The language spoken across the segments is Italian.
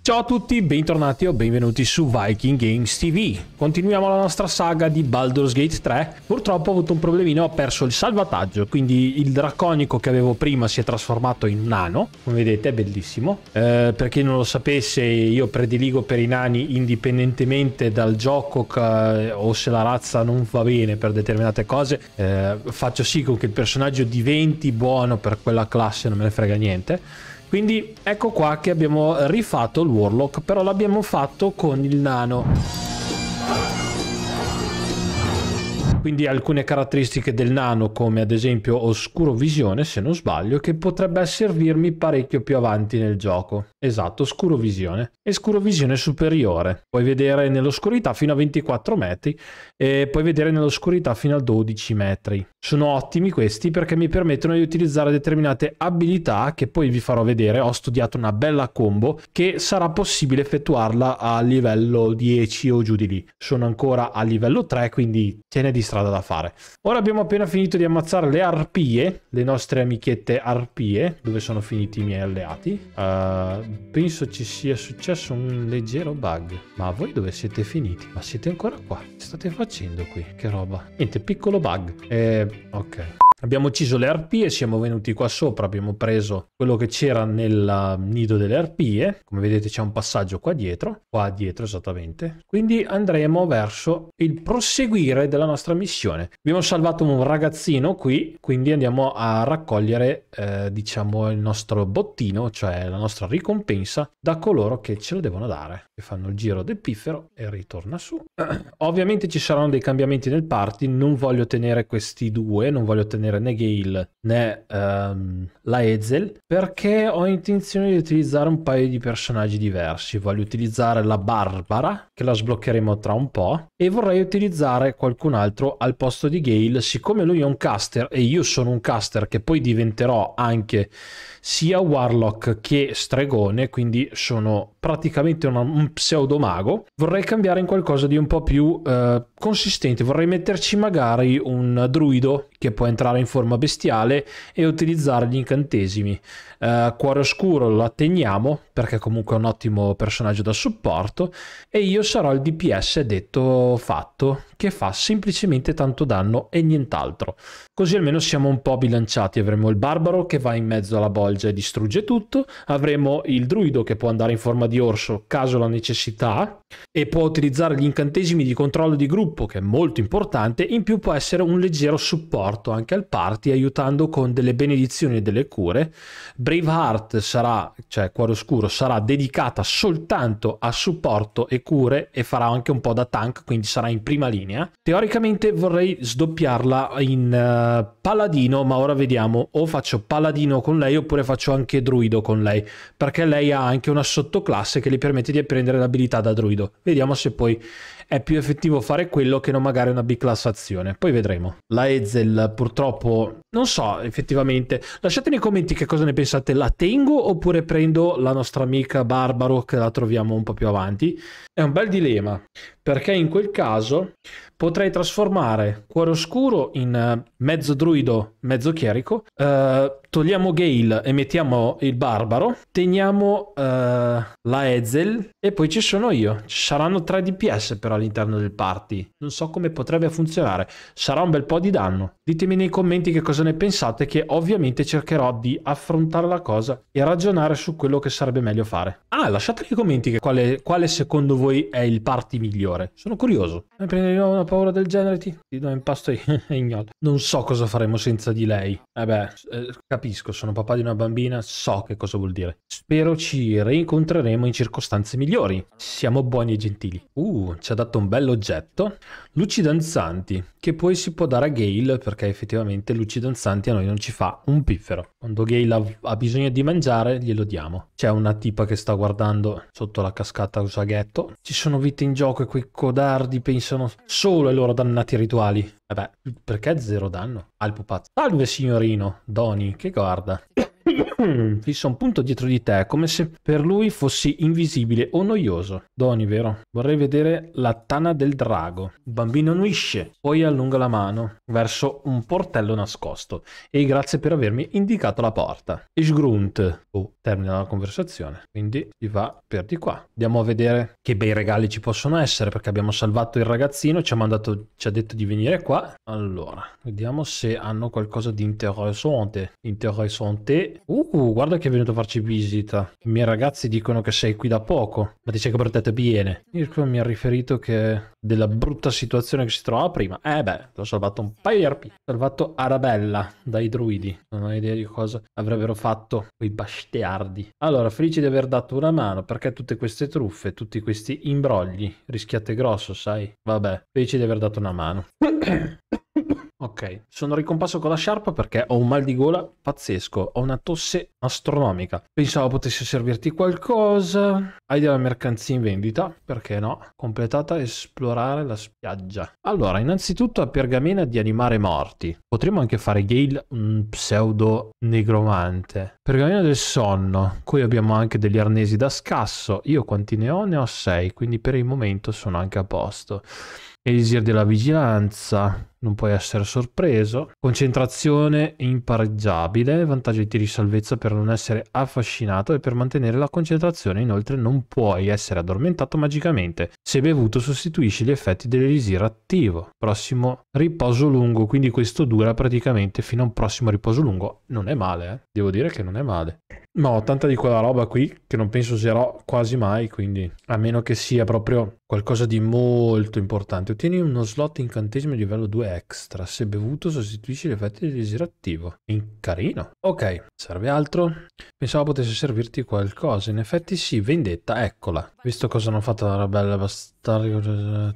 Ciao a tutti, bentornati o benvenuti su Viking Games TV. Continuiamo la nostra saga di Baldur's Gate 3. Purtroppo ho avuto un problemino, ho perso il salvataggio, quindi il draconico che avevo prima si è trasformato in nano, come vedete è bellissimo. Eh, per chi non lo sapesse, io prediligo per i nani indipendentemente dal gioco eh, o se la razza non va bene per determinate cose, eh, faccio sì che il personaggio diventi buono per quella classe, non me ne frega niente quindi ecco qua che abbiamo rifatto il Warlock, però l'abbiamo fatto con il nano quindi alcune caratteristiche del nano come ad esempio oscuro visione se non sbaglio che potrebbe servirmi parecchio più avanti nel gioco. Esatto, oscuro visione e scuro visione superiore. Puoi vedere nell'oscurità fino a 24 metri e puoi vedere nell'oscurità fino a 12 metri. Sono ottimi questi perché mi permettono di utilizzare determinate abilità che poi vi farò vedere. Ho studiato una bella combo che sarà possibile effettuarla a livello 10 o giù di lì. Sono ancora a livello 3 quindi te ne distrai strada da fare. Ora abbiamo appena finito di ammazzare le arpie, le nostre amichette arpie, dove sono finiti i miei alleati. Uh, penso ci sia successo un leggero bug. Ma voi dove siete finiti? Ma siete ancora qua? Che state facendo qui? Che roba? Niente, piccolo bug. Eh, ok. Abbiamo ucciso le arpie, siamo venuti qua sopra, abbiamo preso quello che c'era nel uh, nido delle arpie. Come vedete c'è un passaggio qua dietro, qua dietro esattamente. Quindi andremo verso il proseguire della nostra missione. Abbiamo salvato un ragazzino qui, quindi andiamo a raccogliere, eh, diciamo, il nostro bottino, cioè la nostra ricompensa, da coloro che ce lo devono dare. E fanno il giro del piffero e ritorna su. Ovviamente ci saranno dei cambiamenti nel party, non voglio tenere questi due, non voglio tenere tenere né Gale né um, la Ezel perché ho intenzione di utilizzare un paio di personaggi diversi. Voglio utilizzare la Barbara, che la sbloccheremo tra un po', e vorrei utilizzare qualcun altro al posto di Gale, siccome lui è un caster e io sono un caster che poi diventerò anche sia Warlock che Stregone, quindi sono praticamente una, un pseudomago, vorrei cambiare in qualcosa di un po' più eh, consistente, vorrei metterci magari un druido che può entrare in forma bestiale e utilizzare gli incantesimi. Eh, Cuore Oscuro lo atteniamo perché comunque è un ottimo personaggio da supporto e io sarò il DPS detto fatto che fa semplicemente tanto danno e nient'altro. Così almeno siamo un po' bilanciati, avremo il barbaro che va in mezzo alla bolgia e distrugge tutto, avremo il druido che può andare in forma di di orso, caso la necessità, e può utilizzare gli incantesimi di controllo di gruppo, che è molto importante, in più può essere un leggero supporto anche al party, aiutando con delle benedizioni e delle cure. Braveheart sarà, cioè Cuore Oscuro, sarà dedicata soltanto a supporto e cure e farà anche un po' da tank, quindi sarà in prima linea. Teoricamente vorrei sdoppiarla in uh, Paladino, ma ora vediamo o faccio Paladino con lei oppure faccio anche Druido con lei, perché lei ha anche una sottoclasse che le permette di prendere l'abilità da Druido fluido. Vediamo se poi è più effettivo fare quello che non magari una biclassazione. Poi vedremo. La Ezel purtroppo non so effettivamente. Lasciate nei commenti che cosa ne pensate. La tengo oppure prendo la nostra amica Barbaro che la troviamo un po' più avanti? È un bel dilemma perché in quel caso potrei trasformare Cuore Oscuro in eh, mezzo druido, mezzo chierico, eh, togliamo Gale e mettiamo il Barbaro, teniamo uh, la Ezel e poi ci sono io. Ci saranno 3 DPS però all'interno del party. Non so come potrebbe funzionare. Sarà un bel po' di danno. Ditemi nei commenti che cosa ne pensate che ovviamente cercherò di affrontare la cosa e ragionare su quello che sarebbe meglio fare. Ah, lasciate nei commenti che quale, quale secondo voi è il party migliore. Sono curioso. Mi prende di nuovo una paura del genere? Ti, ti do impasto ignoto. Non so cosa faremo senza di lei. Vabbè, eh, eh capisco, sono papà di una bambina, so che cosa vuol dire. Spero ci rincontreremo in circostanze migliori. Siamo buoni e gentili. Uh, ci ha dato un bel oggetto. Luci danzanti, che poi si può dare a Gale, perché effettivamente luci danzanti a noi non ci fa un piffero. Quando Gale ha, ha bisogno di mangiare, glielo diamo. C'è una tipa che sta guardando sotto la cascata Usaghetto. Ci sono vite in gioco e quei codardi pensano solo ai loro dannati rituali. Vabbè, perché zero danno al pupazzo? Salve signorino, Doni, che guarda. fissa un punto dietro di te, come se per lui fossi invisibile o noioso. Doni, vero? Vorrei vedere la tana del drago. Il bambino nuisce, poi allunga la mano verso un portello nascosto. E grazie per avermi indicato la porta. Isgrunt. Oh, termina la conversazione. Quindi si va per di qua. Andiamo a vedere che bei regali ci possono essere, perché abbiamo salvato il ragazzino, ci ha, mandato, ci ha detto di venire qua. Allora, vediamo se hanno qualcosa di interessante. Interessante Uh, guarda che è venuto a farci visita. I miei ragazzi dicono che sei qui da poco, ma ti sei comportato bene. Mirko mi ha riferito che della brutta situazione che si trovava prima. Eh beh, l'ho salvato un paio di arpi. Ho salvato Arabella dai druidi. Non ho idea di cosa avrebbero fatto quei bastardi. Allora, felice di aver dato una mano, perché tutte queste truffe, tutti questi imbrogli, rischiate grosso, sai? Vabbè, felice di aver dato una mano. Ok, sono ricomparso con la sciarpa perché ho un mal di gola pazzesco, ho una tosse astronomica. Pensavo potesse servirti qualcosa. Hai della mercanzia in vendita? Perché no? Completata esplorare la spiaggia. Allora, innanzitutto a pergamena di animare morti. Potremmo anche fare Gale un pseudo negromante. Pergamena del sonno. Qui abbiamo anche degli arnesi da scasso. Io quanti ne ho? Ne ho 6, quindi per il momento sono anche a posto. Elisir della vigilanza non puoi essere sorpreso. Concentrazione impareggiabile, vantaggio di tiri salvezza per non essere affascinato e per mantenere la concentrazione. Inoltre non puoi essere addormentato magicamente. Se bevuto sostituisci gli effetti dell'elisir attivo. Prossimo riposo lungo, quindi questo dura praticamente fino a un prossimo riposo lungo. Non è male, eh? devo dire che non è male. Ma ho tanta di quella roba qui che non penso userò quasi mai, quindi a meno che sia proprio qualcosa di molto importante. Ottieni uno slot incantesimo di livello 2 extra. Se bevuto sostituisci l'effetto di desiderattivo. Carino. Ok, serve altro? Pensavo potesse servirti qualcosa. In effetti sì, vendetta, eccola. Visto cosa hanno fatto la bella bastardi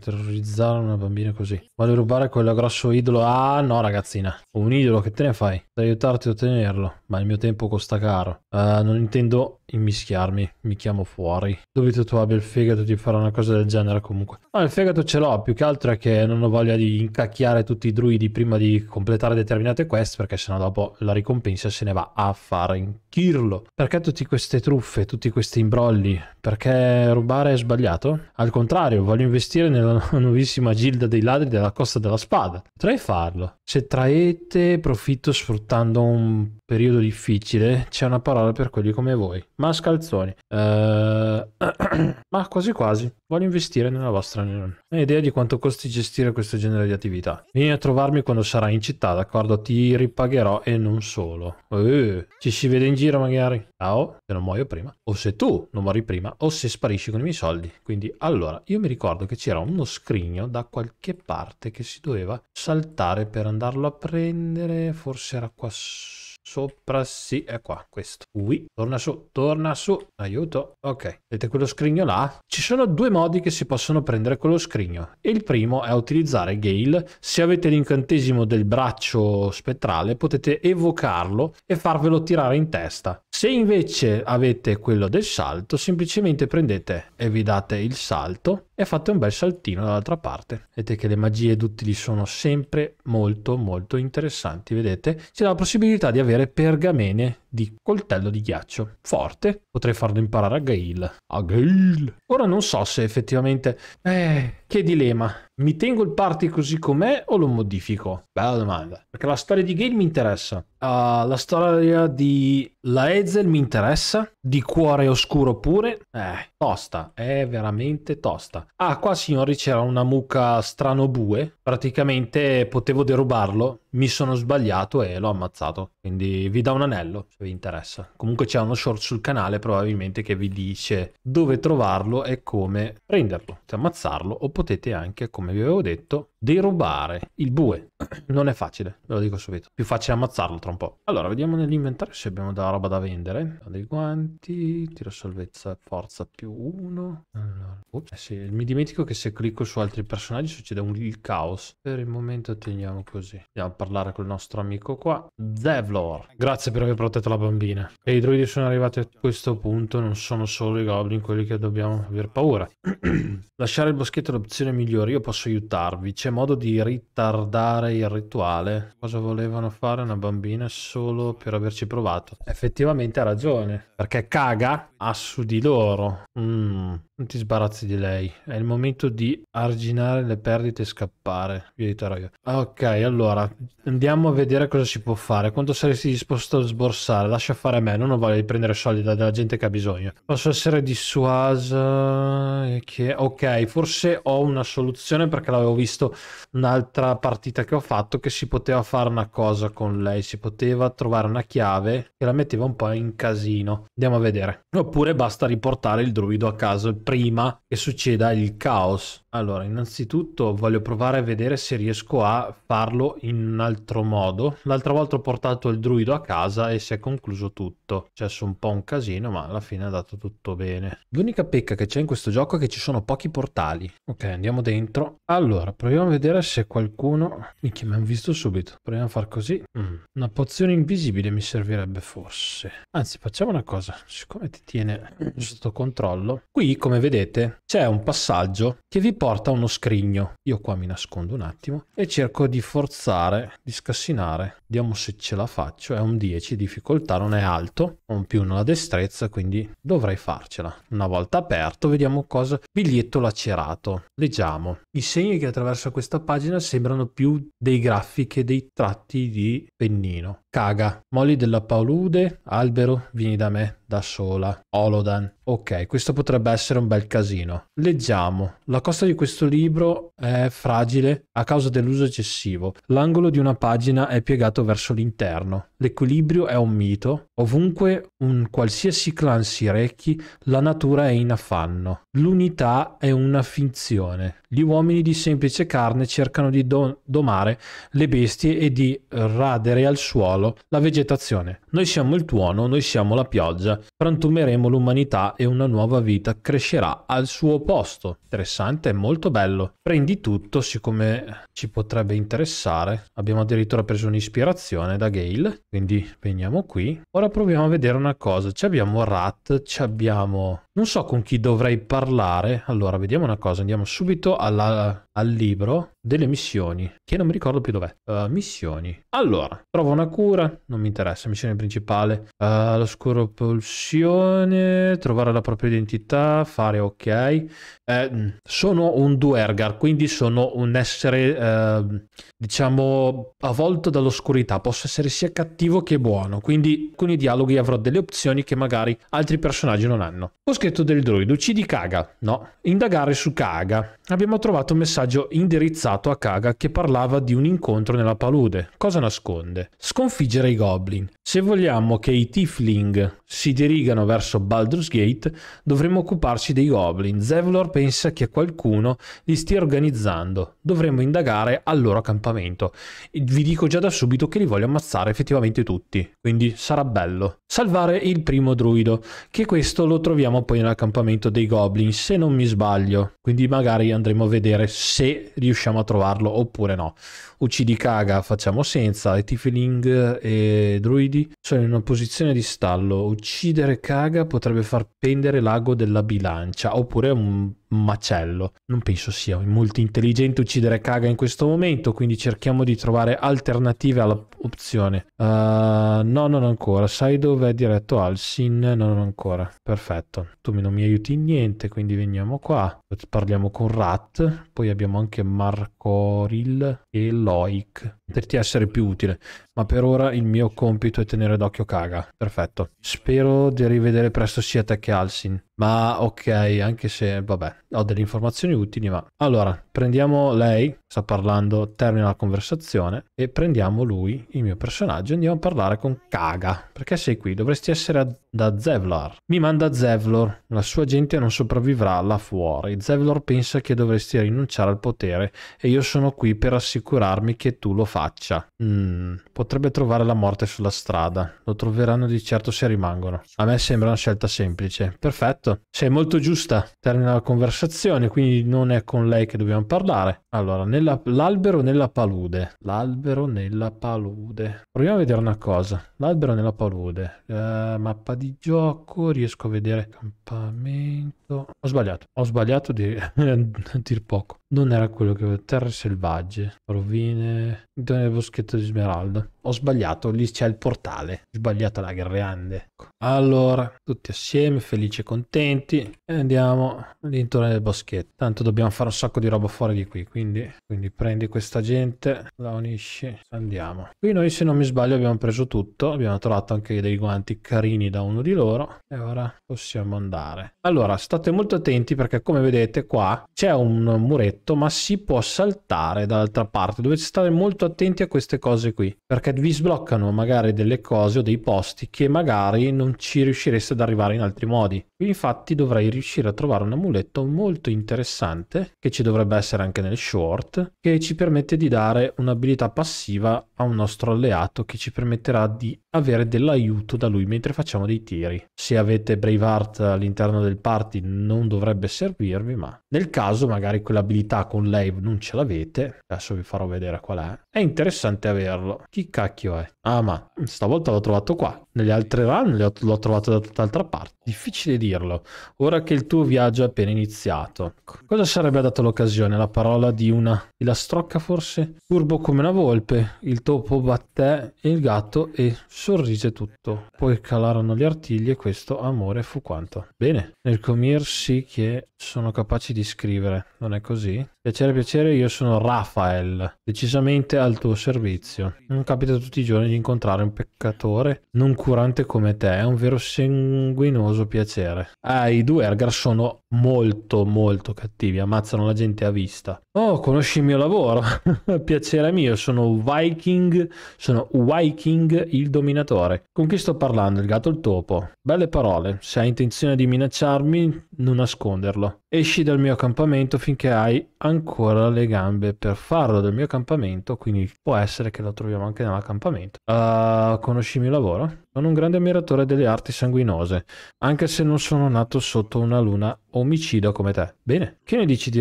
terrorizzare una bambina così. Voglio rubare quello grosso idolo. Ah no ragazzina, un idolo che te ne fai? Da aiutarti a ottenerlo, ma il mio tempo costa caro. Uh, non intendo immischiarmi, mi chiamo fuori. Dubito tu abbia il fegato di fare una cosa del genere comunque. Ma il fegato ce l'ho, più che altro è che non ho voglia di incacchiare tutti i druidi prima di completare determinate quest, perché sennò dopo la ricompensa se ne va a fare inchirlo. Perché tutte queste truffe, tutti questi imbrogli? Perché rubare è sbagliato? Al contrario, voglio investire nella nuovissima gilda dei ladri della Costa della Spada. Potrei farlo. Se traete profitto sfruttando un periodo difficile, c'è una parola per quelli come voi. Mascalzoni. Uh, eh, ma quasi quasi, voglio investire nella vostra non ho idea di quanto costi gestire questo genere di attività. Vieni a trovarmi quando sarai in città, d'accordo? Ti ripagherò e non solo. Uh, ci si vede in giro magari. Ciao, se non muoio prima. O se tu non muori prima, o se sparisci con i miei soldi. Quindi, allora, io mi ricordo che c'era uno scrigno da qualche parte che si doveva saltare per andarlo a prendere. Forse era qua sotto sopra, sì, è qua, questo. Ui, torna su, torna su, aiuto. Ok, vedete quello scrigno là? Ci sono due modi che si possono prendere quello scrigno. Il primo è utilizzare Gale. Se avete l'incantesimo del braccio spettrale potete evocarlo e farvelo tirare in testa. Se invece avete quello del salto, semplicemente prendete e vi date il salto e fate un bel saltino dall'altra parte. Vedete che le magie duttili sono sempre molto molto interessanti, vedete? C'è la possibilità di avere pergamene di coltello di ghiaccio. Forte, potrei farlo imparare a Gail. A Gail! Ora non so se effettivamente... Eh, che dilemma. Mi tengo il party così com'è o lo modifico? Bella domanda. Perché la storia di Gail mi interessa. Uh, la storia di Laezel mi interessa. Di Cuore Oscuro pure. Eh, tosta. È veramente tosta. Ah, qua signori c'era una mucca strano bue. Praticamente potevo derubarlo. Mi sono sbagliato e l'ho ammazzato. Quindi vi do un anello se vi interessa. Comunque c'è uno short sul canale probabilmente che vi dice dove trovarlo e come prenderlo, ammazzarlo o potete anche, come vi avevo detto, Derubare il bue. Non è facile, ve lo dico subito. Più facile ammazzarlo tra un po'. Allora, vediamo nell'inventario se abbiamo della roba da vendere. Ho dei guanti, tiro salvezza, forza più uno. Allora, ups, eh sì, mi dimentico che se clicco su altri personaggi succede un, il caos. Per il momento teniamo così. Andiamo a parlare col nostro amico qua. Zevlor, grazie per aver protetto la bambina. E i druidi sono arrivati a questo punto, non sono solo i goblin quelli che dobbiamo aver paura. Lasciare il boschetto è l'opzione migliore, io posso aiutarvi. C'è c'è modo di ritardare il rituale. Cosa volevano fare una bambina solo per averci provato? Effettivamente ha ragione, perché caga ha su di loro. Mm, non ti sbarazzi di lei. È il momento di arginare le perdite e scappare. Vi aiuterò io. Ok, allora andiamo a vedere cosa si può fare. Quanto saresti disposto a sborsare? Lascia fare a me. Non ho voglia di prendere soldi da, dalla gente che ha bisogno. Posso essere dissuasa. Eh, che... Ok, forse ho una soluzione perché l'avevo visto un'altra partita che ho fatto che si poteva fare una cosa con lei. Si poteva trovare una chiave che la metteva un po' in casino. Andiamo a vedere. Oppure basta riportare il druido a caso prima che succeda il caos. Allora, innanzitutto voglio provare a vedere se riesco a farlo in un altro modo. L'altra volta ho portato il druido a casa e si è concluso tutto. C'è su un po' un casino, ma alla fine è andato tutto bene. L'unica pecca che c'è in questo gioco è che ci sono pochi portali. Ok, andiamo dentro. Allora, proviamo a vedere se qualcuno... Minchia, mi hanno visto subito. Proviamo a far così. Mm. Una pozione invisibile mi servirebbe forse. Anzi, facciamo una cosa. Siccome ti tiene sotto controllo... Qui, come vedete, c'è un passaggio che vi porta uno scrigno. Io qua mi nascondo un attimo e cerco di forzare, di scassinare. Vediamo se ce la faccio. È un 10, difficoltà non è alto. Non più una destrezza, quindi dovrei farcela. Una volta aperto, vediamo cosa. Biglietto lacerato. Leggiamo. I segni che attraverso questa pagina sembrano più dei graffi che dei tratti di pennino. Caga, Molly della Paolude, Albero, vieni da me, da sola, Olodan. Ok, questo potrebbe essere un bel casino. Leggiamo. La costa di questo libro è fragile a causa dell'uso eccessivo. L'angolo di una pagina è piegato verso l'interno. L'equilibrio è un mito. Ovunque un qualsiasi clan si recchi, la natura è in affanno. L'unità è una finzione. Gli uomini di semplice carne cercano di do domare le bestie e di radere al suolo solo la vegetazione. Noi siamo il tuono, noi siamo la pioggia, frantumeremo l'umanità e una nuova vita crescerà al suo posto. Interessante è molto bello. Prendi tutto, siccome ci potrebbe interessare. Abbiamo addirittura preso un'ispirazione da Gale, quindi veniamo qui. Ora proviamo a vedere una cosa. Ci abbiamo Rat, ci abbiamo non so con chi dovrei parlare. Allora, vediamo una cosa. Andiamo subito alla, al libro delle missioni, che non mi ricordo più dov'è. Uh, missioni. Allora, trovo una cura, non mi interessa, missione principale. Uh, eh, l'oscuro pulsione, trovare la propria identità, fare ok. Uh, sono un duergar, quindi sono un essere, uh, diciamo, avvolto dall'oscurità. Posso essere sia cattivo che buono, quindi con i dialoghi avrò delle opzioni che magari altri personaggi non hanno. Posso scritto del droid, uccidi Kaga? No. Indagare su Kaga. Abbiamo trovato un messaggio indirizzato a Kaga che parlava di un incontro nella palude. Cosa nasconde? Sconfiggere i goblin. Se vogliamo che i tiefling si dirigano verso Baldur's Gate, dovremmo occuparci dei goblin. Zevlor pensa che qualcuno li stia organizzando. Dovremmo indagare al loro accampamento. vi dico già da subito che li voglio ammazzare effettivamente tutti, quindi sarà bello. Salvare il primo druido, che questo lo troviamo poi nell'accampamento dei goblin, se non mi sbaglio. Quindi magari andremo a vedere se riusciamo a trovarlo oppure no uccidi Kaga, facciamo senza, e Tifeling e Druidi sono in una posizione di stallo, uccidere Kaga potrebbe far pendere l'ago della bilancia, oppure un macello. Non penso sia molto intelligente uccidere Kaga in questo momento, quindi cerchiamo di trovare alternative all'opzione. Uh, eh, no, non ancora. Sai dove è diretto Alsin? No, non ancora. Perfetto. Tu non mi aiuti in niente, quindi veniamo qua. Parliamo con Rat. Poi abbiamo anche Marcoril e Loic. Poterti essere più utile. Ma per ora il mio compito è tenere d'occhio Kaga. Perfetto. Spero di rivedere presto sia te che Alsin. Ma ok, anche se... vabbè ho delle informazioni utili, ma allora prendiamo lei, sta parlando, termina la conversazione e prendiamo lui, il mio personaggio, andiamo a parlare con Kaga. Perché sei qui? Dovresti essere a... da Zevlar. Mi manda Zevlor, la sua gente non sopravvivrà là fuori. Zevlor pensa che dovresti rinunciare al potere e io sono qui per assicurarmi che tu lo faccia. Mm, potrebbe trovare la morte sulla strada. Lo troveranno di certo se rimangono. A me sembra una scelta semplice. Perfetto, sei molto giusta. Termina la conversazione conversazione, quindi non è con lei che dobbiamo parlare. Allora, nella, l'albero nella palude. L'albero nella palude. Proviamo a vedere una cosa. L'albero nella palude. Eh, mappa di gioco, riesco a vedere campamento. Ho sbagliato, ho sbagliato di, dir poco. Non era quello che avevo. Terre selvagge, rovine del boschetto di smeraldo. Ho sbagliato, lì c'è il portale. Sbagliata la grande. Ecco. Allora, tutti assieme, felici e contenti. E andiamo all'intorno del boschetto. Tanto dobbiamo fare un sacco di roba fuori di qui. Quindi, quindi prendi questa gente, la unisci, andiamo. Qui noi, se non mi sbaglio, abbiamo preso tutto. Abbiamo trovato anche dei guanti carini da uno di loro. E ora possiamo andare. Allora, state molto attenti perché, come vedete, qua c'è un muretto retto, ma si può saltare dall'altra parte. Dovete stare molto attenti a queste cose qui, perché vi sbloccano magari delle cose o dei posti che magari non ci riuscireste ad arrivare in altri modi. Qui infatti dovrei riuscire a trovare un amuletto molto interessante, che ci dovrebbe essere anche nel short, che ci permette di dare un'abilità passiva a un nostro alleato che ci permetterà di avere dell'aiuto da lui mentre facciamo dei tiri. Se avete Braveheart all'interno del party non dovrebbe servirvi, ma nel caso magari quell'abilità affinità con lei non ce l'avete, adesso vi farò vedere qual è, è interessante averlo. Chi cacchio è? Ah, ma stavolta l'ho trovato qua. Nelle altre run l'ho trovato da tutt'altra parte. Difficile dirlo, ora che il tuo viaggio è appena iniziato. Cosa sarebbe dato l'occasione? La parola di una la strocca forse? Curvo come una volpe, il topo batté il gatto e sorrise tutto. Poi calarono gli artigli e questo amore fu quanto. Bene, nel comir sì che sono capaci di scrivere, non è così? Piacere, piacere, io sono Rafael, decisamente al tuo servizio. Non capita tutti i giorni di incontrare un peccatore non curante come te, è un vero sanguinoso piacere. Ah, i due Ergar sono molto molto cattivi, ammazzano la gente a vista. Oh, conosci il mio lavoro? Piacere mio, sono Viking, sono Viking il dominatore. Con chi sto parlando? Il gatto e il topo. Belle parole, se hai intenzione di minacciarmi, non nasconderlo. Esci dal mio accampamento finché hai ancora le gambe per farlo dal mio accampamento, quindi può essere che lo troviamo anche nell'accampamento. Uh, conosci il mio lavoro? Sono un grande ammiratore delle arti sanguinose, anche se non sono nato sotto una luna omicida come te. Bene, che ne dici di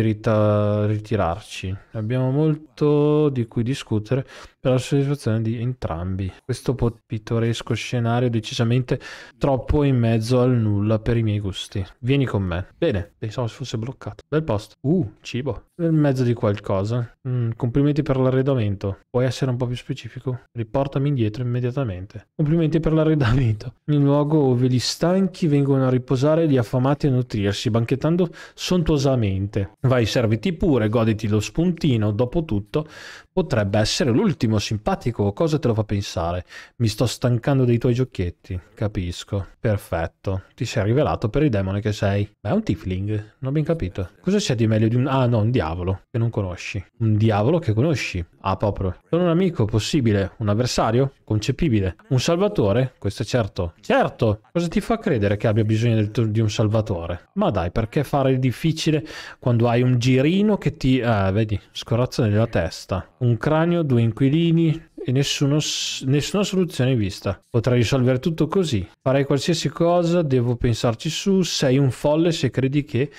ritirarci? Abbiamo molto di cui discutere per la soddisfazione di entrambi. Questo pittoresco scenario decisamente troppo in mezzo al nulla per i miei gusti. Vieni con me. Bene, pensavo si fosse bloccato. Bel posto. Uh, cibo. Nel mezzo di qualcosa. Mm, complimenti per l'arredamento. Puoi essere un po' più specifico? Riportami indietro immediatamente. Complimenti per l'arredamento. In luogo dove gli stanchi vengono a riposare, gli affamati a nutrirsi, banchettando sontuosamente. Vai, serviti pure, goditi lo spuntino. Dopotutto, potrebbe essere l'ultimo ottimo, simpatico, cosa te lo fa pensare? Mi sto stancando dei tuoi giochietti. Capisco. Perfetto. Ti sei rivelato per il demone che sei. Beh, è un tifling, Non ho ben capito. Cosa c'è di meglio di un... Ah no, un diavolo che non conosci. Un diavolo che conosci. Ah, proprio. Sono un amico, possibile. Un avversario? Concepibile. Un salvatore? Questo è certo. Certo! Cosa ti fa credere che abbia bisogno di un salvatore? Ma dai, perché fare il difficile quando hai un girino che ti... Eh, vedi, scorazza nella testa. Un cranio, due inquilini, e nessuno, nessuna soluzione vista. Potrei risolvere tutto così. Farei qualsiasi cosa, devo pensarci su. Sei un folle se credi che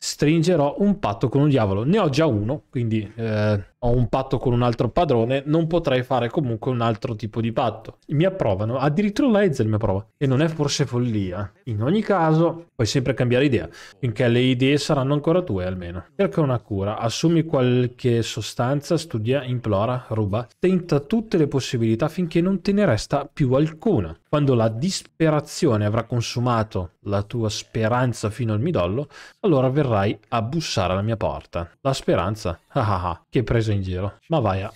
stringerò un patto con un diavolo. Ne ho già uno, quindi eh, ho un patto con un altro padrone, non potrei fare comunque un altro tipo di patto. Mi approvano, addirittura l'Ezel mi approva. E non è forse follia? In ogni caso, puoi sempre cambiare idea, finché le idee saranno ancora tue almeno. Cerca una cura, assumi qualche sostanza, studia, implora, ruba. Tenta tutte le possibilità finché non te ne resta più alcuna. Quando la disperazione avrà consumato la tua speranza fino al midollo, allora verrai a bussare alla mia porta. La speranza Ah, ah, ah, che preso in giro. Ma vai eh,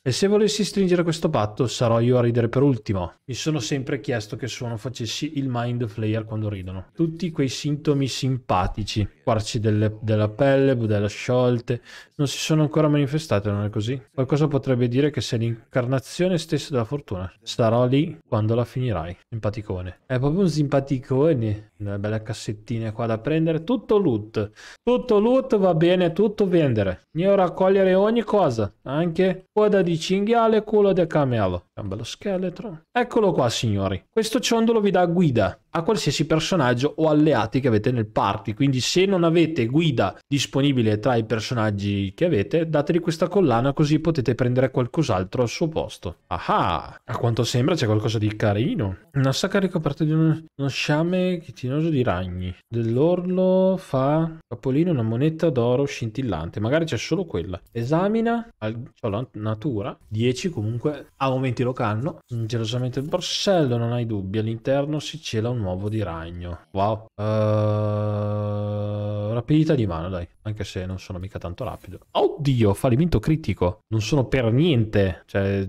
E se volessi stringere questo patto, sarò io a ridere per ultimo. Mi sono sempre chiesto che suono facessi il mind flayer quando ridono. Tutti quei sintomi simpatici sparsi delle, della pelle, budella sciolte, non si sono ancora manifestate, non è così? Qualcosa potrebbe dire che sei l'incarnazione stessa della fortuna. Starò lì quando la finirai. Simpaticone. È proprio un simpaticone. Una bella cassettina qua da prendere. Tutto loot. Tutto loot va bene, tutto vendere. Io raccogliere ogni cosa, anche coda di cinghiale culo di camello. È un bello scheletro. Eccolo qua, signori. Questo ciondolo vi dà guida a qualsiasi personaggio o alleati che avete nel party. Quindi se non avete guida disponibile tra i personaggi che avete, dategli questa collana così potete prendere qualcos'altro al suo posto. Ah, a quanto sembra c'è qualcosa di carino. Una sacca ricoperta di un, uno sciame chitinoso di ragni. Dell'orlo fa capolino una moneta d'oro scintillante. Magari c'è solo quella. Esamina, al, cioè la natura, 10 comunque, A momenti lo canno. Gelosamente il borsello, non hai dubbi. All'interno si cela un nuovo di ragno. Wow. Uh rapidità di mano, dai, anche se non sono mica tanto rapido. Oddio, fallimento critico. Non sono per niente, cioè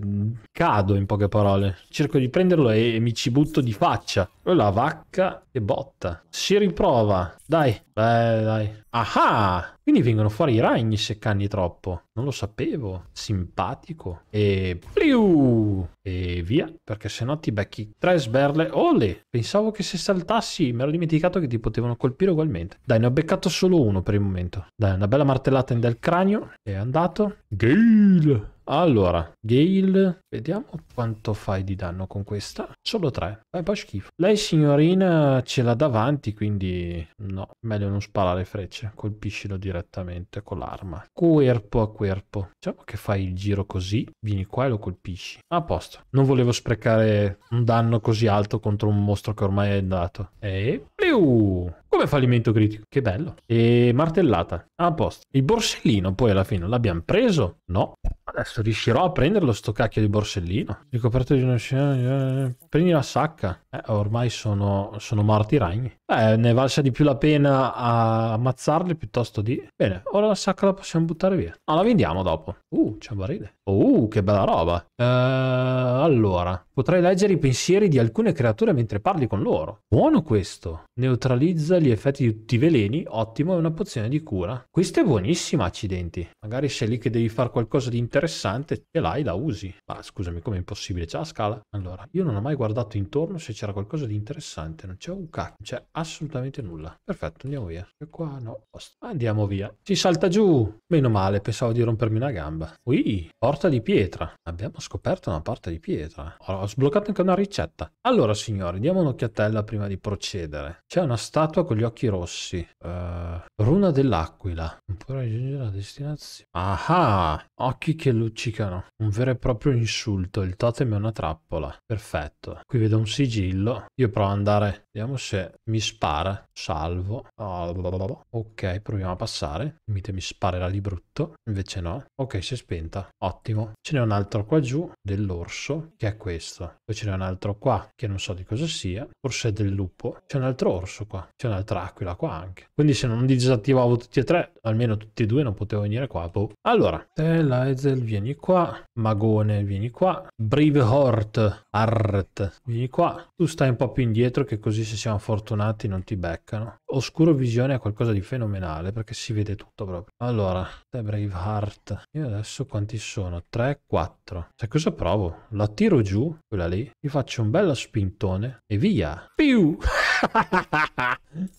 cado in poche parole. Cerco di prenderlo e, mi ci butto di faccia. La vacca e botta. Si riprova. Dai, dai, dai. Ah! Quindi vengono fuori i ragni se canni troppo. Non lo sapevo. Simpatico. E pliu! E via. Perché se no ti becchi tre sberle. Ole! Pensavo che se saltassi me l'ho dimenticato che ti potevano colpire ugualmente. Dai, ne ho beccato su solo uno per il momento. Dai, una bella martellata in del cranio. È andato. Gale! Allora, Gale, vediamo quanto fai di danno con questa. Solo tre, vai un schifo. Lei signorina ce l'ha davanti, quindi no, meglio non sparare frecce. Colpiscilo direttamente con l'arma. Cuerpo a cuerpo. Diciamo che fai il giro così, vieni qua e lo colpisci. A posto. Non volevo sprecare un danno così alto contro un mostro che ormai è andato. E... Pliu! Come fallimento critico. Che bello. E martellata. A posto. Il borsellino poi alla fine l'abbiamo preso? No. Adesso Cazzo, riuscirò a prenderlo sto cacchio di borsellino? Ricoperto di una scena... Eh, prendi la sacca. Eh, ormai sono, sono morti i ragni. Beh, ne è valsa di più la pena a ammazzarli piuttosto di... Bene, ora la sacca la possiamo buttare via. ah la vendiamo dopo. Uh, c'è un barile. Uh, che bella roba. Uh, allora, potrai leggere i pensieri di alcune creature mentre parli con loro. Buono questo. Neutralizza gli effetti di tutti i veleni. Ottimo, è una pozione di cura. Questa è buonissima, accidenti. Magari sei lì che devi fare qualcosa di interessante interessante ce l'hai, la usi. Ma scusami, com'è impossibile? C'è la scala? Allora, io non ho mai guardato intorno se c'era qualcosa di interessante. Non c'è un cacchio, non c'è assolutamente nulla. Perfetto, andiamo via. E qua no, posto. Andiamo via. Si salta giù. Meno male, pensavo di rompermi una gamba. Qui, porta di pietra. Abbiamo scoperto una porta di pietra. Ho sbloccato anche una ricetta. Allora, signori, diamo un'occhiatella prima di procedere. C'è una statua con gli occhi rossi. Uh, runa dell'aquila. Non può raggiungere la destinazione. Ah, occhi che lo luccicano. Un vero e proprio insulto, il totem è una trappola. Perfetto. Qui vedo un sigillo. Io provo ad andare Vediamo se mi spara. Salvo. ok, proviamo a passare. Il mite mi sparerà di brutto. Invece no. Ok, si è spenta. Ottimo. Ce n'è un altro qua giù dell'orso, che è questo. Poi ce n'è un altro qua, che non so di cosa sia. Forse è del lupo. C'è un altro orso qua. C'è un'altra aquila qua anche. Quindi se non disattivavo tutti e tre, almeno tutti e due non potevo venire qua. Boh. Allora, Tela vieni qua. Magone, vieni qua. Brave Hort, Art, vieni qua. Tu stai un po' più indietro che così così se siamo fortunati non ti beccano. Oscuro Visione è qualcosa di fenomenale perché si vede tutto proprio. Allora, The Braveheart. Io adesso quanti sono? 3, 4. Sai cosa provo? La tiro giù, quella lì, gli faccio un bello spintone e via. Piu!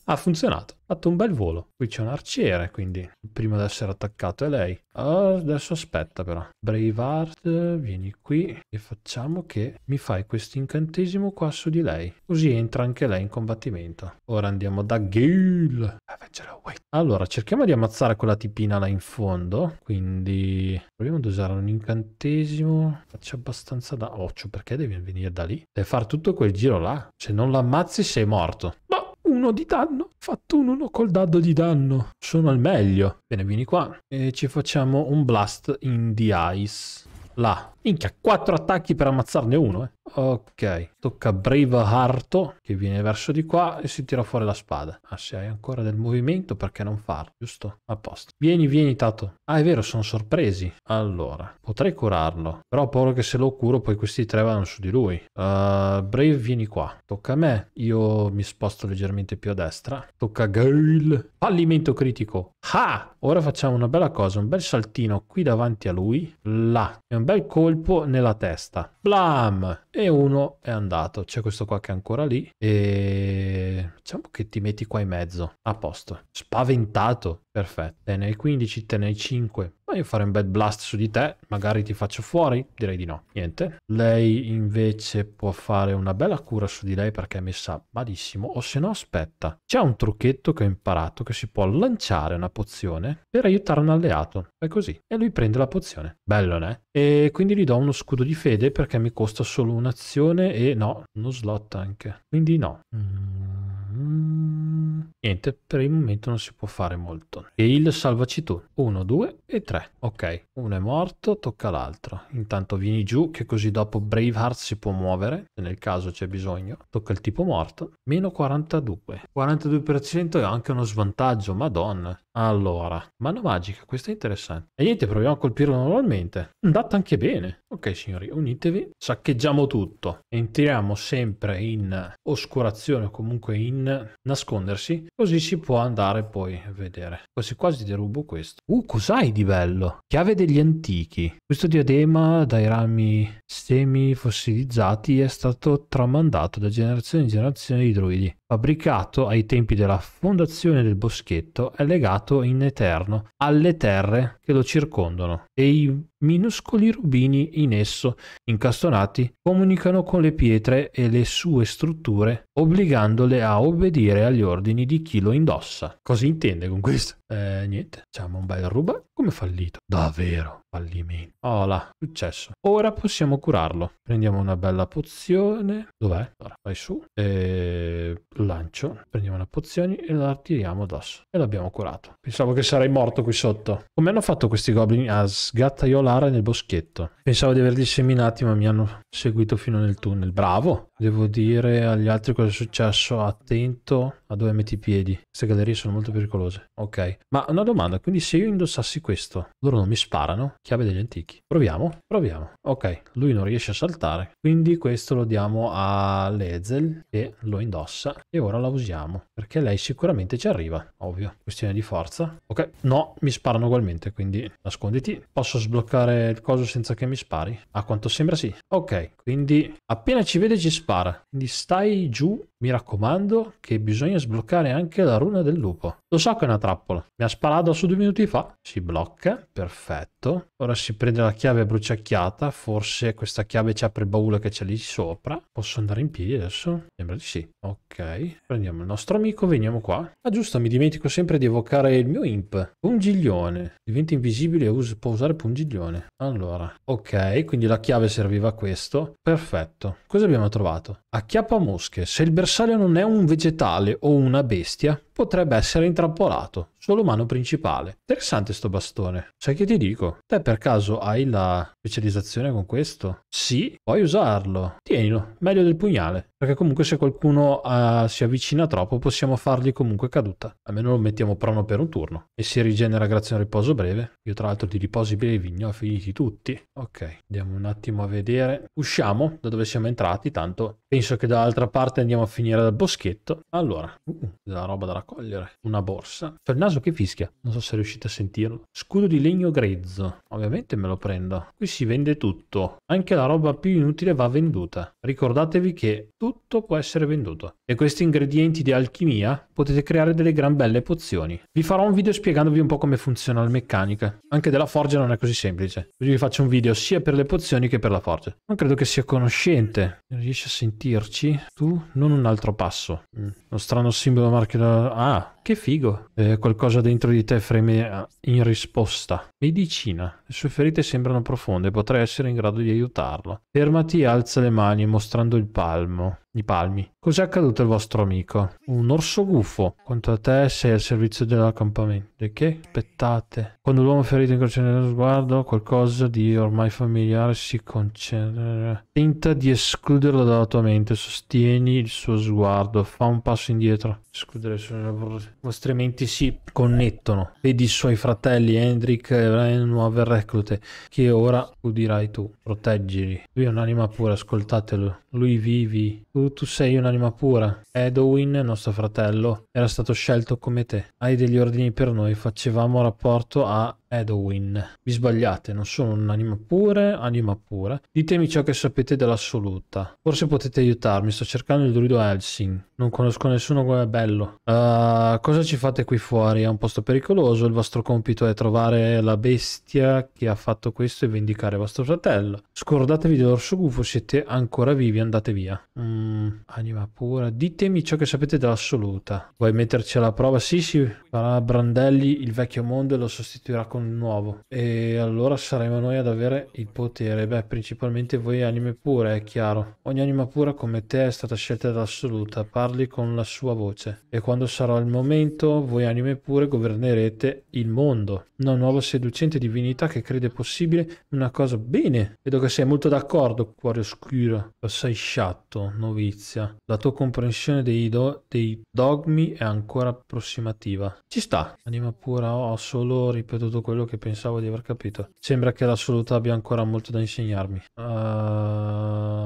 ha funzionato, ha fatto un bel volo. Qui c'è un arciere, quindi il primo ad essere attaccato è lei. Oh, adesso aspetta però. Braveheart, vieni qui e facciamo che mi fai questo incantesimo qua su di lei. Così entra anche lei in combattimento. Ora andiamo da Gale leggerlo. Wait. Allora, cerchiamo di ammazzare quella tipina là in fondo. Quindi proviamo ad usare un incantesimo. Faccio abbastanza da... occhio. perché devi venire da lì? Deve fare tutto quel giro là. Se non l'ammazzi sei morto. No! Uno di danno, fatto un 1 col dado di danno. Sono al meglio. Bene, vieni qua. E ci facciamo un blast in the ice. Là, Minchia, quattro attacchi per ammazzarne uno, eh. Ok, tocca Brave Harto, che viene verso di qua e si tira fuori la spada. Ah, se hai ancora del movimento, perché non farlo, giusto? A posto. Vieni, vieni, Tato. Ah, è vero, sono sorpresi. Allora, potrei curarlo, però ho paura che se lo curo poi questi tre vanno su di lui. Uh, Brave, vieni qua. Tocca a me. Io mi sposto leggermente più a destra. Tocca a Gale. Fallimento critico. Ha! Ora facciamo una bella cosa, un bel saltino qui davanti a lui. Là. È un bel colpo colpo nella testa. Blam! E uno è andato. C'è questo qua che è ancora lì. E diciamo che ti metti qua in mezzo. A posto. Spaventato. Perfetto, te ne 15, te ne hai 5. Voglio fare un bad blast su di te, magari ti faccio fuori? Direi di no. Niente. Lei invece può fare una bella cura su di lei perché è messa malissimo, o se no aspetta. C'è un trucchetto che ho imparato che si può lanciare una pozione per aiutare un alleato. È così. E lui prende la pozione. Bello, né? E quindi gli do uno scudo di fede perché mi costa solo un'azione e no, uno slot anche. Quindi no. Mm Niente, per il momento non si può fare molto. E il salvaci tu. 1, 2 e 3. Ok, uno è morto, tocca l'altro. Intanto vieni giù che così dopo Braveheart si può muovere, se nel caso c'è bisogno. Tocca il tipo morto. Meno 42. 42% è anche uno svantaggio, madonna. Allora, mano magica, questo è interessante. E niente, proviamo a colpirlo normalmente. Andata anche bene. Ok signori, unitevi. Saccheggiamo tutto. Entriamo sempre in oscurazione o comunque in nascondersi. Così si può andare poi a vedere. Quasi quasi derubo questo. Uh, cos'hai di bello? Chiave degli antichi. Questo diadema dai rami semi fossilizzati è stato tramandato da generazione in generazione di druidi fabbricato ai tempi della fondazione del boschetto, è legato in eterno alle terre che lo circondano e i minuscoli rubini in esso incastonati comunicano con le pietre e le sue strutture, obbligandole a obbedire agli ordini di chi lo indossa. Cosa intende con questo? Eh, niente, facciamo un bel ruba come fallito. Davvero fallimento. Voilà, successo. Ora possiamo curarlo. Prendiamo una bella pozione. Dov'è? Allora, vai su. E lancio. Prendiamo una pozione e la tiriamo addosso. E l'abbiamo curato. Pensavo che sarei morto qui sotto. Come hanno fatto questi goblin a sgattaiolare nel boschetto? Pensavo di averli seminati, ma mi hanno seguito fino nel tunnel. Bravo! devo dire agli altri cosa è successo, attento a dove metti i piedi. Queste gallerie sono molto pericolose. Ok, ma una domanda, quindi se io indossassi questo, loro non mi sparano? Chiave degli antichi. Proviamo, proviamo. Ok, lui non riesce a saltare, quindi questo lo diamo a Lezel che lo indossa e ora la usiamo, perché lei sicuramente ci arriva, ovvio. Questione di forza. Ok, no, mi sparano ugualmente, quindi nasconditi. Posso sbloccare il coso senza che mi spari? A quanto sembra sì. Ok, quindi appena ci vede ci spara spara. Quindi stai giù mi raccomando che bisogna sbloccare anche la runa del lupo. Lo so che è una trappola. Mi ha sparato su due minuti fa. Si blocca. Perfetto. Ora si prende la chiave bruciacchiata. Forse questa chiave ci apre il baule che c'è lì sopra. Posso andare in piedi adesso? Sembra di sì. Ok. Prendiamo il nostro amico. Veniamo qua. Ah giusto, mi dimentico sempre di evocare il mio imp. Pungiglione. Diventa invisibile e us può usare pungiglione. Allora. Ok, quindi la chiave serviva a questo. Perfetto. Cosa abbiamo trovato? Acchiappa mosche. Se il bersaglio l'avversario non è un vegetale o una bestia, potrebbe essere intrappolato solo mano principale. Interessante sto bastone. Sai che ti dico? Te per caso hai la specializzazione con questo? Sì, puoi usarlo. Tienilo, meglio del pugnale. Perché comunque se qualcuno uh, si avvicina troppo possiamo fargli comunque caduta. Almeno lo mettiamo prono per un turno. E si rigenera grazie a un riposo breve. Io tra l'altro di riposi brevi ne ho finiti tutti. Ok, andiamo un attimo a vedere. Usciamo da dove siamo entrati, tanto penso che dall'altra parte andiamo a finire dal boschetto. Allora, uh, della uh, roba da raccogliere. Una borsa. il naso naso che fischia. Non so se riuscite a sentirlo. Scudo di legno grezzo. Ovviamente me lo prendo. Qui si vende tutto. Anche la roba più inutile va venduta. Ricordatevi che tutto può essere venduto. E questi ingredienti di alchimia potete creare delle gran belle pozioni. Vi farò un video spiegandovi un po' come funziona la meccanica. Anche della forgia non è così semplice. Così vi faccio un video sia per le pozioni che per la forgia. Non credo che sia conoscente. Non riesci a sentirci? Tu? Non un altro passo. Mm lo strano simbolo marchio da... Ah, che figo. Eh, qualcosa dentro di te freme eh, in risposta. Medicina. Le sue ferite sembrano profonde, potrei essere in grado di aiutarlo. Fermati e alza le mani mostrando il palmo di palmi. Cos'è accaduto al vostro amico? Un orso gufo. Contro te sei al servizio dell'accampamento. E che? Aspettate. Quando l'uomo ferito incrocia nello sguardo, qualcosa di ormai familiare si concentra. Tenta di escluderlo dalla tua mente. Sostieni il suo sguardo. Fa un passo indietro. Escludere sono... I vostri menti si connettono. Vedi i suoi fratelli, Hendrik e le nuove reclute, che ora udirai tu. Proteggili. Lui è un'anima pura, ascoltatelo. Lui vivi. Tu tu, sei un'anima pura. Edwin, nostro fratello, era stato scelto come te. Hai degli ordini per noi, facevamo rapporto a Edwin. Vi sbagliate, non sono un'anima pure, anima pure. Ditemi ciò che sapete dell'assoluta. Forse potete aiutarmi, sto cercando il druido Helsing. Non conosco nessuno come bello. Uh, cosa ci fate qui fuori? È un posto pericoloso, il vostro compito è trovare la bestia che ha fatto questo e vendicare vostro fratello. Scordatevi dell'orso gufo, siete ancora vivi, andate via. Mm, anima pura, ditemi ciò che sapete dell'assoluta. Vuoi metterci alla prova? Sì, sì, farà Brandelli il vecchio mondo e lo sostituirà con nuovo. E allora saremo noi ad avere il potere. Beh, principalmente voi anime pure, è chiaro. Ogni anima pura come te è stata scelta dall'assoluta. Parli con la sua voce. E quando sarà il momento, voi anime pure governerete il mondo. Una nuova seducente divinità che crede possibile una cosa bene. Vedo che sei molto d'accordo, cuore oscuro. Sei sciatto, novizia. La tua comprensione dei, do dei dogmi è ancora approssimativa. Ci sta. Anima pura ho solo ripetuto questo quello che pensavo di aver capito. Sembra che l'assoluta abbia ancora molto da insegnarmi. Uh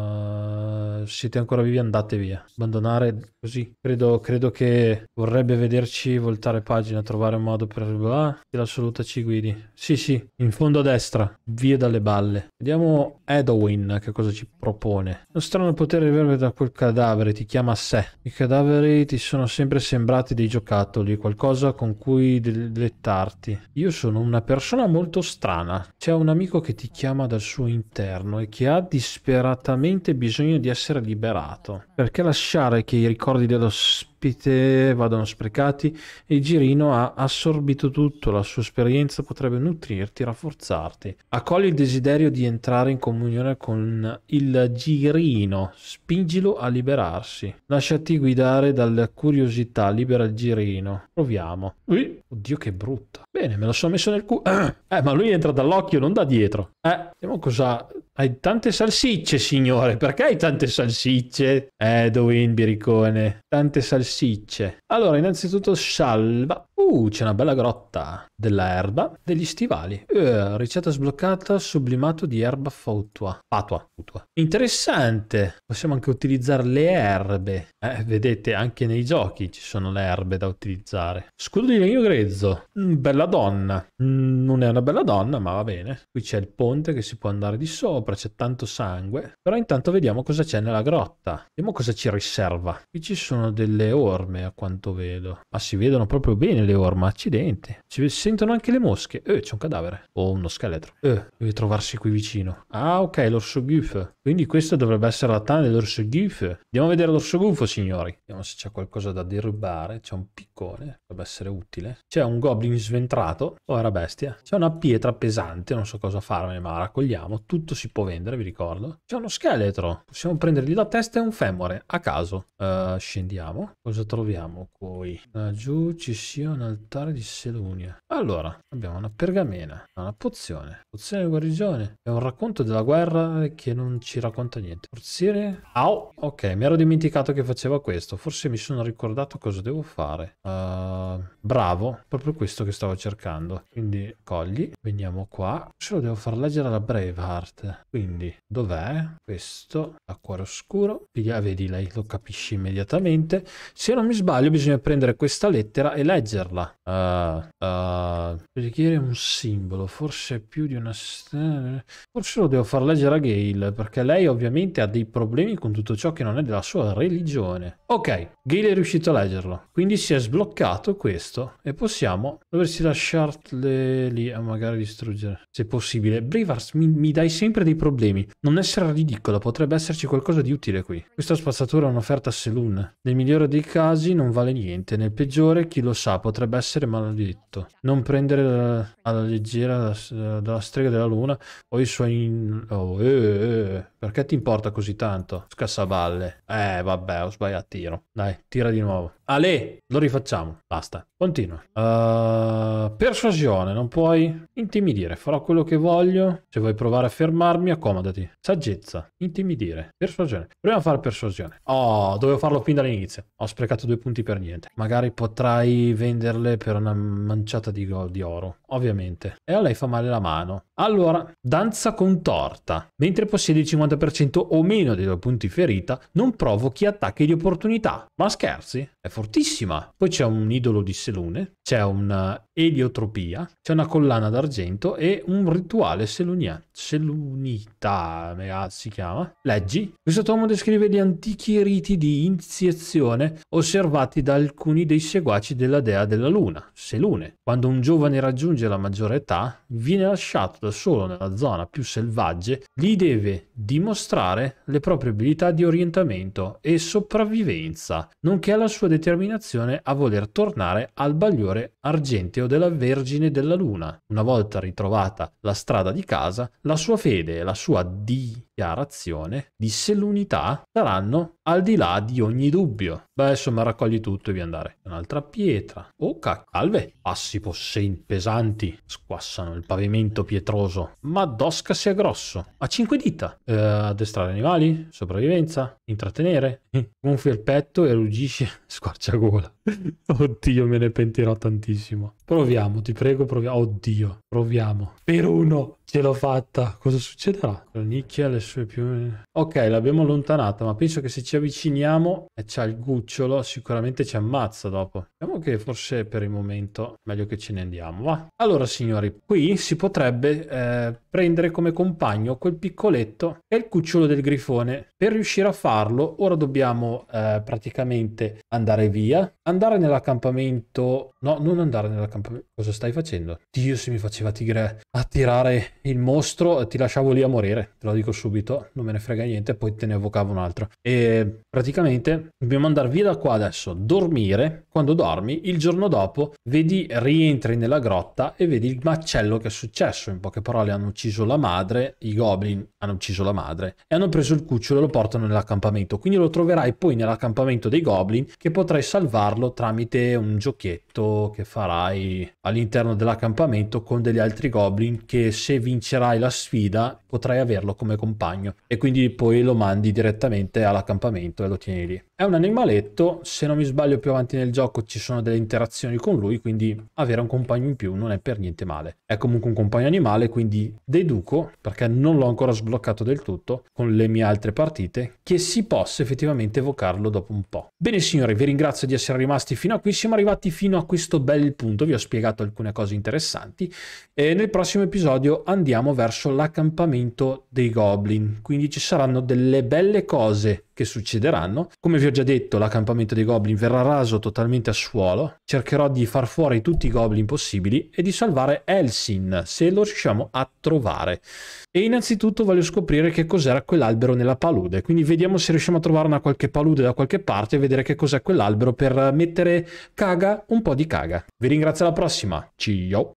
siete ancora vivi andate via. Abbandonare così. Credo, credo che vorrebbe vederci voltare pagina, trovare un modo per... Ah, che l'assoluta ci guidi. Sì, sì, in fondo a destra, via dalle balle. Vediamo Edwin che cosa ci propone. Un strano potere riverbera da quel cadavere, ti chiama a sé. I cadaveri ti sono sempre sembrati dei giocattoli, qualcosa con cui dilettarti. Io sono una persona molto strana. C'è un amico che ti chiama dal suo interno e che ha disperatamente bisogno di essere essere liberato. Perché lasciare che i ricordi dello spirito ospite vadano sprecati e Girino ha assorbito tutto, la sua esperienza potrebbe nutrirti, rafforzarti. Accogli il desiderio di entrare in comunione con il Girino, spingilo a liberarsi. Lasciati guidare dalla curiosità, libera il Girino. Proviamo. Ui, oddio che brutta. Bene, me lo sono messo nel culo. Eh, ma lui entra dall'occhio, non da dietro. Eh, vediamo cosa... Hai tante salsicce, signore. Perché hai tante salsicce? Eh, Dwayne Biricone. Tante salsicce salsicce. Allora, innanzitutto salva Uh, c'è una bella grotta della erba, degli stivali. Uh, ricetta sbloccata, sublimato di erba fautua. Patua. Futua. Interessante. Possiamo anche utilizzare le erbe. Eh, vedete, anche nei giochi ci sono le erbe da utilizzare. Scudo di legno grezzo. Mm, bella donna. Mm, non è una bella donna, ma va bene. Qui c'è il ponte che si può andare di sopra, c'è tanto sangue. Però intanto vediamo cosa c'è nella grotta. Vediamo cosa ci riserva. Qui ci sono delle orme, a quanto vedo. Ma si vedono proprio bene le orme. Accidente. Ci sentono anche le mosche. Eh, c'è un cadavere. O oh, uno scheletro. Eh, deve trovarsi qui vicino. Ah, ok, l'orso gif. Quindi questa dovrebbe essere la tana dell'orso gif. Andiamo a vedere l'orso gufo, signori. Vediamo se c'è qualcosa da derubare. C'è un piccone. Dovrebbe essere utile. C'è un goblin sventrato. Oh, era bestia. C'è una pietra pesante. Non so cosa farmene, ma raccogliamo. Tutto si può vendere, vi ricordo. C'è uno scheletro. Possiamo prendergli la testa e un femore. A caso. Uh, scendiamo. Cosa troviamo qui? Laggiù eh, ci siano un altare di Selunia. Allora, abbiamo una pergamena, una pozione, pozione di guarigione. È un racconto della guerra che non ci racconta niente. Forziere? Au! Ok, mi ero dimenticato che faceva questo. Forse mi sono ricordato cosa devo fare. Uh, bravo, proprio questo che stavo cercando. Quindi cogli, veniamo qua. Se lo devo far leggere alla Braveheart. Quindi, dov'è? Questo, a cuore oscuro. Ah, vedi, lei lo capisce immediatamente. Se non mi sbaglio bisogna prendere questa lettera e leggerla perla. Uh, eh, uh, eh, Preghiere un simbolo, forse più di una... Forse lo devo far leggere a Gail, perché lei ovviamente ha dei problemi con tutto ciò che non è della sua religione. Ok, Gail è riuscito a leggerlo, quindi si è sbloccato questo e possiamo doversi lasciarle lì a magari distruggere, se possibile. Brivars, mi, mi dai sempre dei problemi. Non essere ridicolo, potrebbe esserci qualcosa di utile qui. Questa spazzatura è un'offerta a Saloon. Nel migliore dei casi non vale niente, nel peggiore chi lo sa potrebbe potrebbe essere maledetto. Non prendere alla leggera dalla strega della luna o i suoi... Oh, eh, eh, eh, perché ti importa così tanto? Scassavalle. Eh, vabbè, ho sbagliato tiro. Dai, tira di nuovo. Ale, lo rifacciamo. Basta. Continua. Uh, persuasione, non puoi intimidire. Farò quello che voglio. Se vuoi provare a fermarmi, accomodati. Saggezza, intimidire, persuasione. Proviamo a fare persuasione. Oh, dovevo farlo fin dall'inizio. Ho sprecato due punti per niente. Magari potrai vendere perderle per una manciata di, di oro, ovviamente. E a lei fa male la mano. Allora, danza contorta. Mentre possiede il 50% o meno dei due punti ferita, non provochi attacchi di opportunità. Ma scherzi? È fortissima. Poi c'è un idolo di Selune, c'è una eliotropia, c'è una collana d'argento e un rituale selunia, selunita, si chiama. Leggi. Questo tomo descrive gli antichi riti di iniziazione osservati da alcuni dei seguaci della dea del della luna, selune. Quando un giovane raggiunge la maggiore età, viene lasciato da solo nella zona più selvagge, gli deve dimostrare le proprie abilità di orientamento e sopravvivenza, nonché la sua determinazione a voler tornare al bagliore argenteo della Vergine della Luna. Una volta ritrovata la strada di casa, la sua fede e la sua di chiara azione disse l'unità saranno al di là di ogni dubbio. Beh, insomma, raccogli tutto e via andare. Un'altra pietra. Oh, Alve, Passi possenti pesanti squassano il pavimento pietroso. Ma Dosca sia grosso. A cinque dita. Eh, addestrare animali? Sopravvivenza? Intrattenere? Eh, gonfia il petto e ruggisce. Squarciagola. Oddio, me ne pentirò tantissimo. Proviamo, ti prego, proviamo. Oddio, proviamo. Per uno. Ce l'ho fatta. Cosa succederà? La nicchia le sue piume. Ok, l'abbiamo allontanata, ma penso che se ci avviciniamo e c'ha il gucciolo, sicuramente ci ammazza dopo. Diciamo che forse per il momento meglio che ce ne andiamo, va? Allora, signori, qui si potrebbe eh, prendere come compagno quel piccoletto e il cucciolo del grifone. Per riuscire a farlo, ora dobbiamo eh, praticamente andare via, andare nell'accampamento... No, non andare nell'accampamento. Cosa stai facendo? Dio, se mi faceva tigre a tirare il mostro eh, ti lasciavo lì a morire, te lo dico subito, non me ne frega niente, poi te ne evocavo un altro. E praticamente dobbiamo andare via da qua adesso, dormire, quando dormi, il giorno dopo vedi, rientri nella grotta e vedi il macello che è successo, in poche parole hanno ucciso la madre, i goblin hanno ucciso la madre e hanno preso il cucciolo e lo portano nell'accampamento, quindi lo troverai poi nell'accampamento dei goblin che potrai salvarlo tramite un giochietto che farai all'interno dell'accampamento con degli altri goblin che se vi vincerai la sfida potrai averlo come compagno e quindi poi lo mandi direttamente all'accampamento e lo tieni lì. È un animaletto, se non mi sbaglio più avanti nel gioco ci sono delle interazioni con lui, quindi avere un compagno in più non è per niente male. È comunque un compagno animale, quindi deduco, perché non l'ho ancora sbloccato del tutto con le mie altre partite, che si possa effettivamente evocarlo dopo un po'. Bene signori, vi ringrazio di essere rimasti fino a qui, siamo arrivati fino a questo bel punto, vi ho spiegato alcune cose interessanti e nel prossimo episodio andiamo verso l'accampamento comportamento dei goblin, quindi ci saranno delle belle cose che succederanno. Come vi ho già detto, l'accampamento dei goblin verrà raso totalmente a suolo. Cercherò di far fuori tutti i goblin possibili e di salvare Elsin, se lo riusciamo a trovare. E innanzitutto voglio scoprire che cos'era quell'albero nella palude, quindi vediamo se riusciamo a trovare una qualche palude da qualche parte e vedere che cos'è quell'albero per mettere caga un po' di caga. Vi ringrazio alla prossima, ciao!